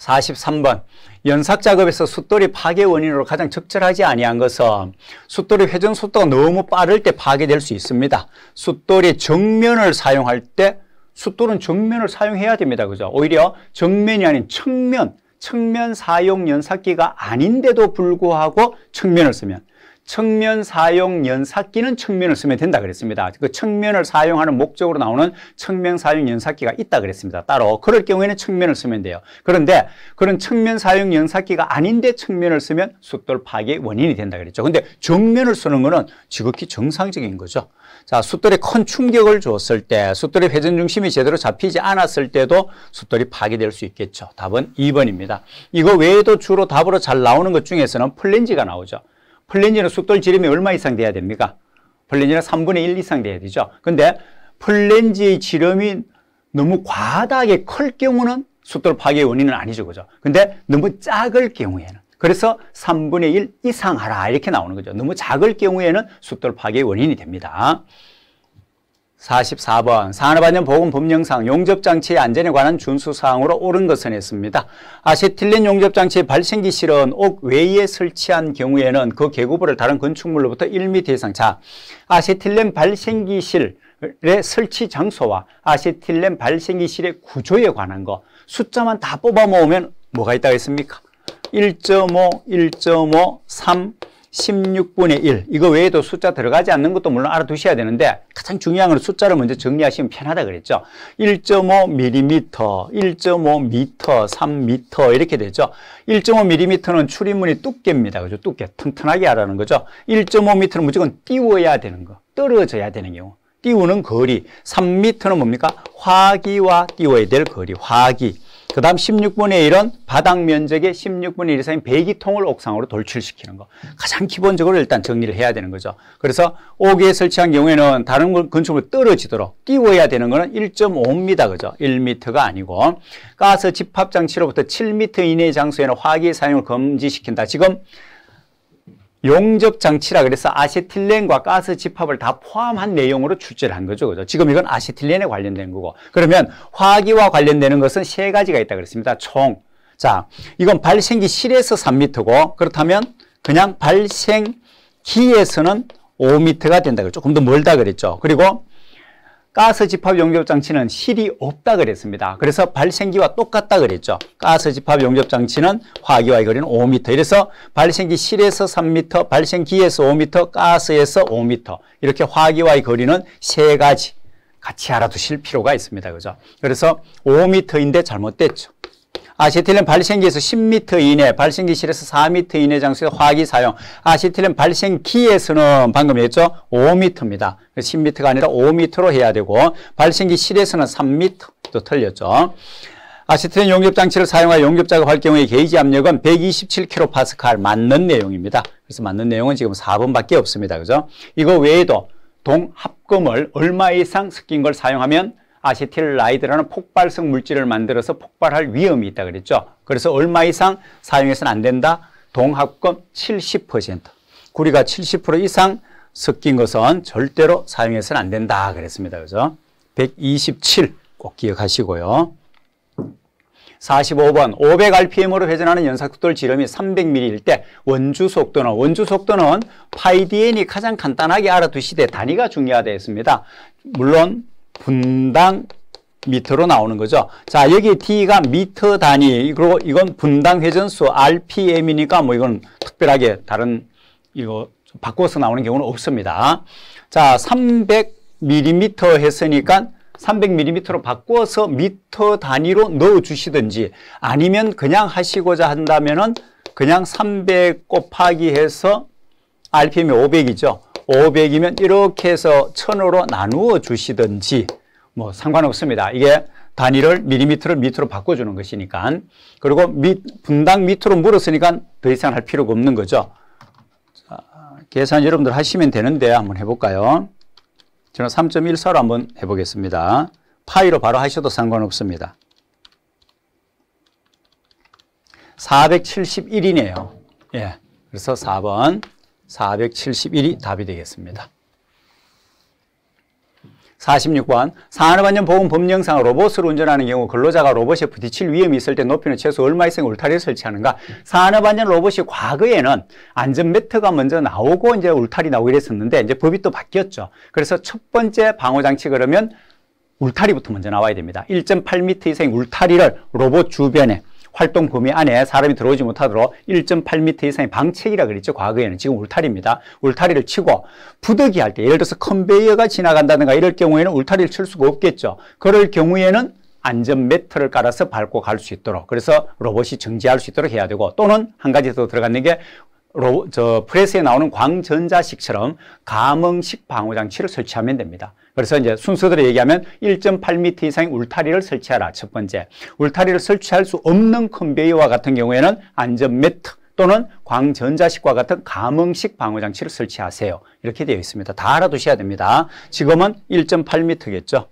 43번 연삭 작업에서 숫돌이 파괴 원인으로 가장 적절하지 아니한 것은 숫돌이 회전 속도가 너무 빠를 때 파괴될 수 있습니다. 숫돌이 정면을 사용할 때 숫돌은 정면을 사용해야 됩니다. 그죠? 오히려 정면이 아닌 측면, 측면 사용 연삭기가 아닌데도 불구하고 측면을 쓰면 측면 사용 연삭기는 측면을 쓰면 된다 그랬습니다. 그측면을 사용하는 목적으로 나오는 측면 사용 연삭기가 있다 그랬습니다. 따로 그럴 경우에는 측면을 쓰면 돼요. 그런데 그런 측면 사용 연삭기가 아닌데 측면을 쓰면 숫돌 파괴 원인이 된다 그랬죠. 근데 정면을 쓰는 거는 지극히 정상적인 거죠. 자, 숫돌에 큰 충격을 줬을 때 숫돌의 회전 중심이 제대로 잡히지 않았을 때도 숫돌이 파괴될 수 있겠죠. 답은 2번입니다. 이거 외에도 주로 답으로 잘 나오는 것 중에서는 플랜지가 나오죠. 플래지는 숙돌 지름이 얼마 이상 돼야 됩니까? 플래니라 3분의 1 이상 돼야 되죠. 근데 플랜지의 지름이 너무 과다하게 클 경우는 숙돌 파괴의 원인은 아니죠. 그죠? 근데 너무 작을 경우에는 그래서 3분의 1 이상 하라 이렇게 나오는 거죠. 너무 작을 경우에는 숙돌 파괴의 원인이 됩니다. 44번 산업안전 보건 법령상 용접장치의 안전에 관한 준수사항으로 옳은 것은 했습니다. 아세틸린 용접장치의 발생기 실은 옥 외에 설치한 경우에는 그개구부를 다른 건축물로부터 1m 이상 차 아세틸린 발생기 실의 설치 장소와 아세틸린 발생기 실의 구조에 관한 거 숫자만 다 뽑아 모으면 뭐가 있다고 했습니까? 1.5, 1.5, 3, 16분의 1 이거 외에도 숫자 들어가지 않는 것도 물론 알아두셔야 되는데 가장 중요한 건 숫자를 먼저 정리하시면 편하다 그랬죠 1.5mm, 1.5m, 3m 이렇게 되죠 1.5mm는 출입문이 두께입니다 그죠 두께 튼튼하게 하라는 거죠 1.5m는 무조건 띄워야 되는 거 떨어져야 되는 경우 띄우는 거리 3m는 뭡니까? 화기와 띄워야 될 거리 화기 그 다음 16분의 1은 바닥 면적의 16분의 1 이상인 배기통을 옥상으로 돌출시키는 거 가장 기본적으로 일단 정리를 해야 되는 거죠 그래서 옥에 설치한 경우에는 다른 건축물 떨어지도록 띄워야 되는 거는 1.5m 그죠 1m가 아니고 가스 집합장치로부터 7m 이내 장소에는 화기 사용을 금지시킨다 지금 용접 장치라 그래서 아세틸렌과 가스 집합을 다 포함한 내용으로 출제를 한 거죠. 그죠? 지금 이건 아세틸렌에 관련된 거고. 그러면 화기와 관련되는 것은 세 가지가 있다 그랬습니다. 총. 자, 이건 발생기 실에서 3m고 그렇다면 그냥 발생기에서는 5m가 된다 그랬죠. 조금 더 멀다 그랬죠. 그리고 가스 집합 용접 장치는 실이 없다 그랬습니다. 그래서 발생기와 똑같다 그랬죠. 가스 집합 용접 장치는 화기와의 거리는 5m. 이래서 발생기 실에서 3m, 발생기에서 5m, 가스에서 5m. 이렇게 화기와의 거리는 세 가지 같이 알아두실 필요가 있습니다. 그죠? 그래서 5m인데 잘못됐죠. 아세틸렌 발생기에서 10m 이내, 발생기실에서 4m 이내 장소에서 화기 사용. 아세틸렌 발생기에서는 방금 했죠? 5m입니다. 10m가 아니라 5m로 해야 되고 발생기실에서는 3m 또 틀렸죠. 아세틸렌 용접 장치를 사용하여 용접 작업할 경우에 게이지 압력은 127kPa 맞는 내용입니다. 그래서 맞는 내용은 지금 4번밖에 없습니다. 그죠? 이거 외에도 동합금을 얼마 이상 섞인 걸 사용하면 아세틸라이드라는 폭발성 물질을 만들어서 폭발할 위험이 있다 그랬죠. 그래서 얼마 이상 사용해서는 안 된다. 동합권 70%, 구리가 70% 이상 섞인 것은 절대로 사용해서는 안 된다 그랬습니다. 그죠? 127 꼭 기억하시고요. 45번 500rpm으로 회전하는 연속도를 지름이 300mm일 때 원주 속도는 원주 속도는 파이디엔이 가장 간단하게 알아두시되 단위가 중요하다 했습니다. 물론 분당 미터로 나오는 거죠. 자, 여기 D가 미터 단위, 그리고 이건 분당 회전수 RPM이니까 뭐 이건 특별하게 다른 이거 바꿔서 나오는 경우는 없습니다. 자, 300mm 했으니까 300mm로 바꿔서 미터 단위로 넣어주시든지 아니면 그냥 하시고자 한다면은 그냥 300 곱하기 해서 RPM이 500이죠. 500이면 이렇게 해서 1 0 0 0으로 나누어 주시든지 뭐 상관없습니다. 이게 단위를 밀리미터를 밑으로 바꿔주는 것이니까 그리고 밑, 분당 밑으로 물었으니까 더 이상 할 필요가 없는 거죠. 자, 계산 여러분들 하시면 되는데 한번 해볼까요? 저는 3.14로 한번 해보겠습니다. 파이로 바로 하셔도 상관없습니다. 471이네요. 예, 그래서 4번 471이 답이 되겠습니다. 46번 산업안전 보험 법령상 로봇을 운전하는 경우 근로자가 로봇에 부딪힐 위험이 있을 때 높이는 최소 얼마 이상 울타리를 설치하는가 산업안전 로봇이 과거에는 안전매트가 먼저 나오고 이제 울타리 나오고 이랬었는데 이제 법이 또 바뀌었죠 그래서 첫 번째 방호장치 그러면 울타리부터 먼저 나와야 됩니다 1.8m 이상의 울타리를 로봇 주변에 활동 범위 안에 사람이 들어오지 못하도록 1.8m 이상의 방책이라 그랬죠. 과거에는 지금 울타리입니다. 울타리를 치고 부득이 할때 예를 들어서 컨베이어가 지나간다든가 이럴 경우에는 울타리를 칠 수가 없겠죠. 그럴 경우에는 안전 매트를 깔아서 밟고 갈 수 있도록 그래서 로봇이 정지할 수 있도록 해야 되고 또는 한 가지 더 들어갔는 게 로, 저 프레스에 나오는 광전자식처럼 감응식 방어장치를 설치하면 됩니다. 그래서 이제 순서대로 얘기하면 1.8m 이상의 울타리를 설치하라. 첫 번째. 울타리를 설치할 수 없는 컨베이와 같은 경우에는 안전 매트 또는 광전자식과 같은 감응식 방어장치를 설치하세요. 이렇게 되어 있습니다. 다 알아두셔야 됩니다. 지금은 1.8m겠죠.